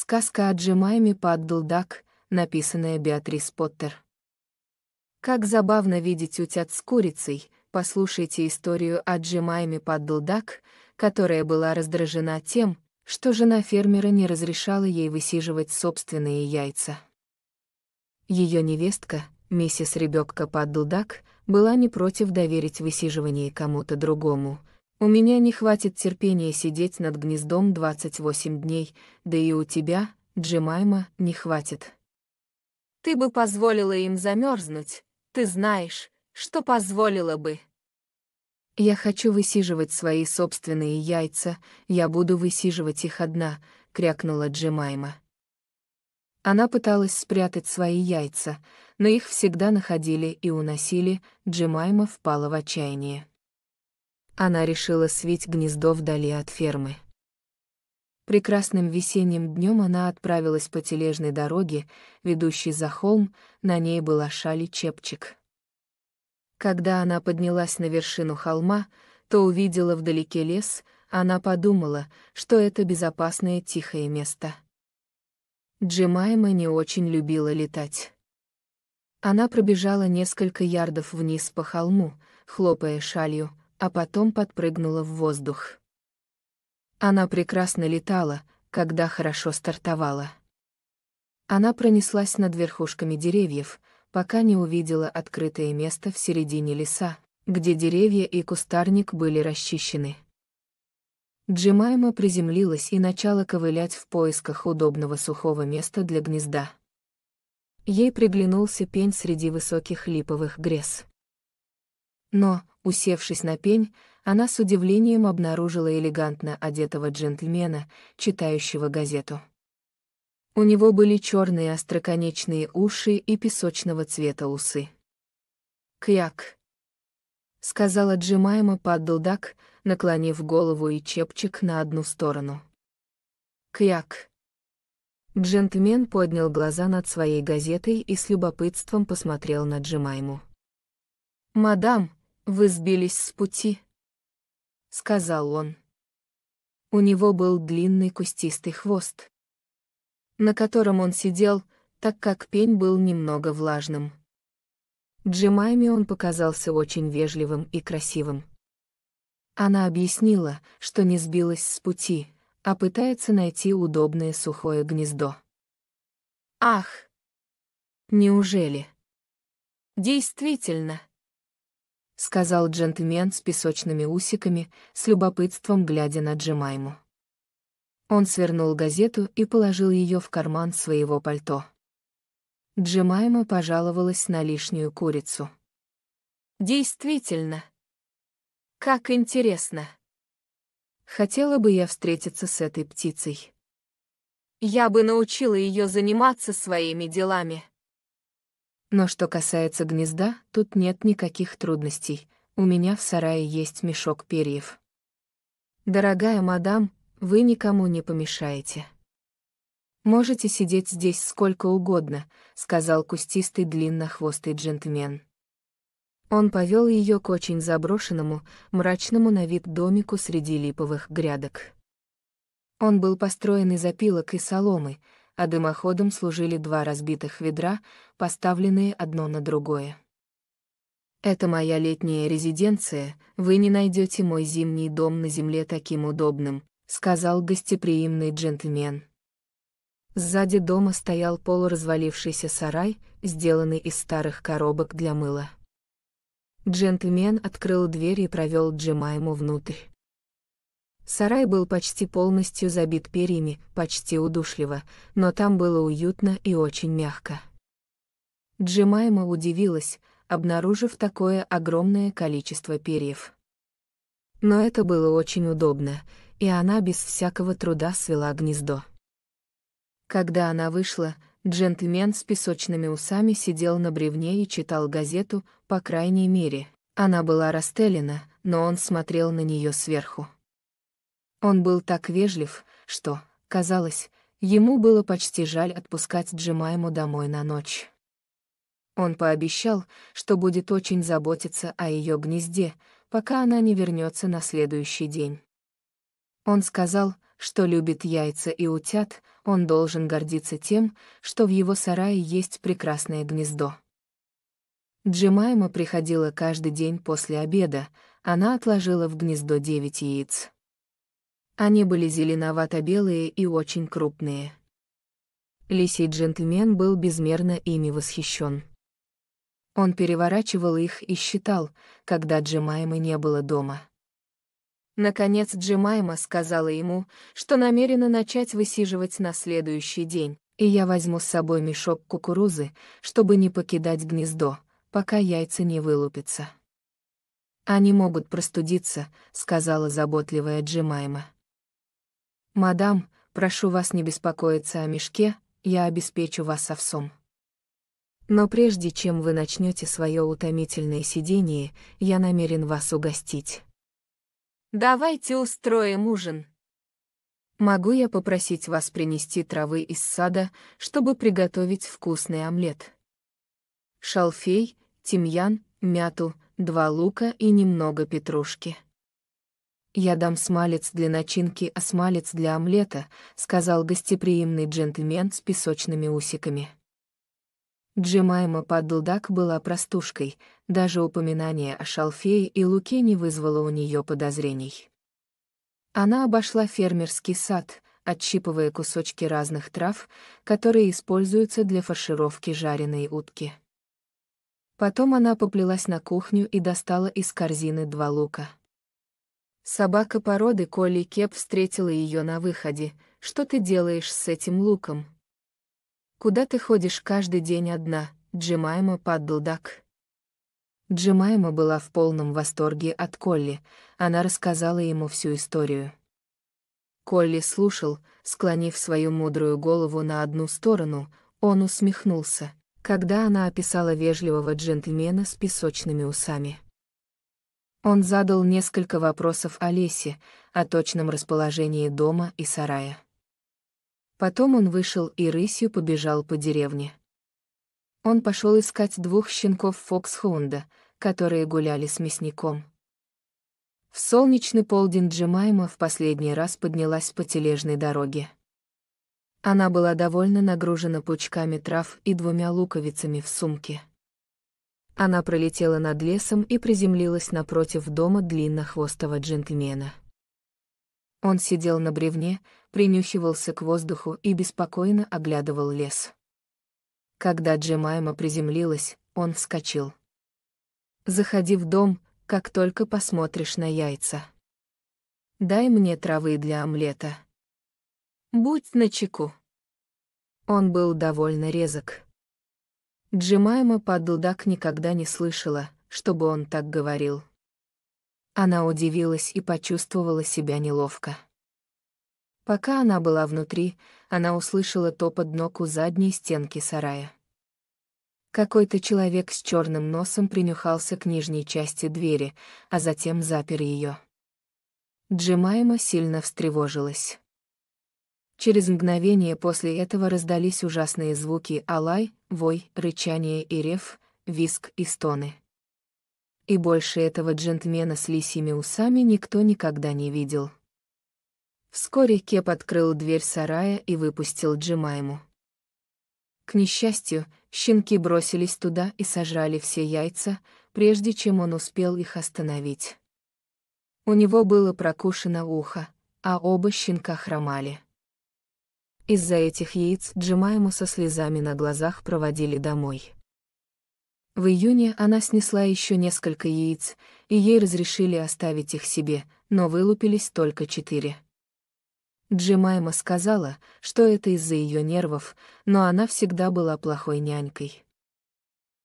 Сказка о Джемайме под Дулдак, написанная Беатрис Поттер. Как забавно видеть утят с курицей, послушайте историю о Джемайме под Дулдак, которая была раздражена тем, что жена фермера не разрешала ей высиживать собственные яйца. Ее невестка, миссис Ребекка Паддулдак, была не против доверить высиживание кому-то другому, у меня не хватит терпения сидеть над гнездом 28 дней, да и у тебя, Джимайма, не хватит. Ты бы позволила им замерзнуть, ты знаешь, что позволила бы. Я хочу высиживать свои собственные яйца, я буду высиживать их одна, крякнула Джимайма. Она пыталась спрятать свои яйца, но их всегда находили и уносили, Джимайма впала в отчаяние. Она решила свить гнездо вдали от фермы. Прекрасным весенним днем она отправилась по тележной дороге, ведущей за холм, на ней была шаль и чепчик. Когда она поднялась на вершину холма, то увидела вдалеке лес, она подумала, что это безопасное тихое место. Джимайма не очень любила летать. Она пробежала несколько ярдов вниз по холму, хлопая шалью, а потом подпрыгнула в воздух. Она прекрасно летала, когда хорошо стартовала. Она пронеслась над верхушками деревьев, пока не увидела открытое место в середине леса, где деревья и кустарник были расчищены. Джимайма приземлилась и начала ковылять в поисках удобного сухого места для гнезда. Ей приглянулся пень среди высоких липовых грез. Но, усевшись на пень, она с удивлением обнаружила элегантно одетого джентльмена, читающего газету. У него были черные остроконечные уши и песочного цвета усы. «Кьяк», — сказала Джимайма Паддалдак, наклонив голову и чепчик на одну сторону. «Кьяк». Джентльмен поднял глаза над своей газетой и с любопытством посмотрел на Джимайму. «Мадам», «Вы сбились с пути», — сказал он. У него был длинный кустистый хвост, на котором он сидел, так как пень был немного влажным. Джимайме он показался очень вежливым и красивым. Она объяснила, что не сбилась с пути, а пытается найти удобное сухое гнездо. «Ах! Неужели?» «Действительно!» — сказал джентльмен с песочными усиками, с любопытством глядя на Джемайму. Он свернул газету и положил ее в карман своего пальто. Джемайма пожаловалась на лишнюю курицу. «Действительно. Как интересно. Хотела бы я встретиться с этой птицей. Я бы научила ее заниматься своими делами». Но что касается гнезда, тут нет никаких трудностей. У меня в сарае есть мешок перьев. Дорогая мадам, вы никому не помешаете. Можете сидеть здесь сколько угодно, сказал кустистый длиннохвостый джентльмен. Он повел ее к очень заброшенному, мрачному на вид домику среди липовых грядок. Он был построен из опилок и соломы, а дымоходом служили два разбитых ведра, поставленные одно на другое. «Это моя летняя резиденция, вы не найдете мой зимний дом на земле таким удобным», сказал гостеприимный джентльмен. Сзади дома стоял полуразвалившийся сарай, сделанный из старых коробок для мыла. Джентльмен открыл дверь и провел Джима ему внутрь. Сарай был почти полностью забит перьями, почти удушливо, но там было уютно и очень мягко. Джимайма удивилась, обнаружив такое огромное количество перьев. Но это было очень удобно, и она без всякого труда свела гнездо. Когда она вышла, джентльмен с песочными усами сидел на бревне и читал газету, по крайней мере. Она была расстелена, но он смотрел на нее сверху. Он был так вежлив, что, казалось, ему было почти жаль отпускать Джимайму домой на ночь. Он пообещал, что будет очень заботиться о ее гнезде, пока она не вернется на следующий день. Он сказал, что любит яйца и утят, он должен гордиться тем, что в его сарае есть прекрасное гнездо. Джемайма приходила каждый день после обеда, она отложила в гнездо девять яиц. Они были зеленовато-белые и очень крупные. Лисий джентльмен был безмерно ими восхищен. Он переворачивал их и считал, когда Джемаймы не было дома. Наконец Джемайма сказала ему, что намерена начать высиживать на следующий день, и я возьму с собой мешок кукурузы, чтобы не покидать гнездо, пока яйца не вылупятся. «Они могут простудиться», — сказала заботливая Джемайма. «Мадам, прошу вас не беспокоиться о мешке, я обеспечу вас овсом». Но прежде чем вы начнете свое утомительное сидение, я намерен вас угостить. Давайте устроим ужин. Могу я попросить вас принести травы из сада, чтобы приготовить вкусный омлет? Шалфей, тимьян, мяту, два лука и немного петрушки. «Я дам смалец для начинки, а смалец для омлета», — сказал гостеприимный джентльмен с песочными усиками. Джемайма Паддлдак была простушкой, даже упоминание о шалфее и луке не вызвало у нее подозрений. Она обошла фермерский сад, отщипывая кусочки разных трав, которые используются для фаршировки жареной утки. Потом она поплелась на кухню и достала из корзины два лука. Собака породы колли Кеп встретила ее на выходе. Что ты делаешь с этим луком? Куда ты ходишь каждый день одна, Джимайма дак. Джимайма была в полном восторге от Колли, она рассказала ему всю историю. Колли слушал, склонив свою мудрую голову на одну сторону, он усмехнулся, когда она описала вежливого джентльмена с песочными усами. Он задал несколько вопросов Олесе о точном расположении дома и сарая. Потом он вышел и рысью побежал по деревне. Он пошел искать двух щенков Фоксхунда, которые гуляли с мясником. В солнечный полдень Джемайма в последний раз поднялась по тележной дороге. Она была довольно нагружена пучками трав и двумя луковицами в сумке. Она пролетела над лесом и приземлилась напротив дома длиннохвостого джентльмена. Он сидел на бревне, принюхивался к воздуху и беспокойно оглядывал лес. Когда Джемайма приземлилась, он вскочил. «Заходи в дом, как только посмотришь на яйца. Дай мне травы для омлета. Будь начеку». Он был довольно резок. Джимайма Падлдак никогда не слышала, чтобы он так говорил. Она удивилась и почувствовала себя неловко. Пока она была внутри, она услышала топот ног у задней стенки сарая. Какой-то человек с черным носом принюхался к нижней части двери, а затем запер ее. Джимайма сильно встревожилась. Через мгновение после этого раздались ужасные звуки алай, вой, рычание и рев, виск и стоны. И больше этого джентльмена с лисьими усами никто никогда не видел. Вскоре Кеп открыл дверь сарая и выпустил Джимайму. К несчастью, щенки бросились туда и сожрали все яйца, прежде чем он успел их остановить. У него было прокушено ухо, а оба щенка хромали. Из-за этих яиц Джимайму со слезами на глазах проводили домой. В июне она снесла еще несколько яиц, и ей разрешили оставить их себе, но вылупились только четыре. Джимайма сказала, что это из-за ее нервов, но она всегда была плохой нянькой.